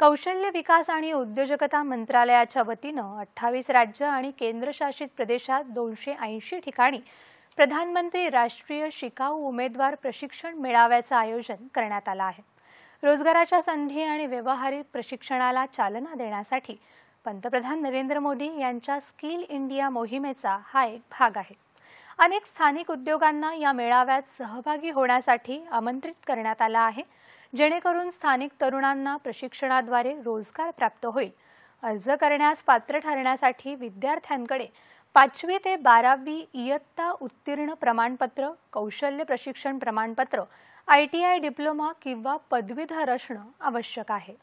कौशल्य विकास आणि उद्योजकता मंत्रालयाच्या वतीनं अठ्ठावीस राज्य आणि केंद्रशासित प्रदेशात दोनशे ऐंशी ठिकाणी प्रधानमंत्री राष्ट्रीय शिकाऊ उमेदवार प्रशिक्षण मेळाव्याचं आयोजन करण्यात आलं आहे रोजगाराच्या संधी आणि व्यवहारिक प्रशिक्षणाला चालना देण्यासाठी पंतप्रधान नरेंद्र मोदी यांच्या स्किल इंडिया मोहिमेचा हा एक भाग आहे अनेक स्थानिक उद्योगांना या मेळाव्यात सहभागी होण्यासाठी आमंत्रित करण्यात आलं आहे जेणेकरून स्थानिक तरुणांना प्रशिक्षणाद्वारे रोजगार प्राप्त होईल अर्ज करण्यास पात्र ठरण्यासाठी विद्यार्थ्यांकडे पाचवी ते बारावी इयत्ता उत्तीर्ण प्रमाणपत्र कौशल्य प्रशिक्षण प्रमाणपत्र आय टी डिप्लोमा किंवा पदवीधर असणं आवश्यक आहे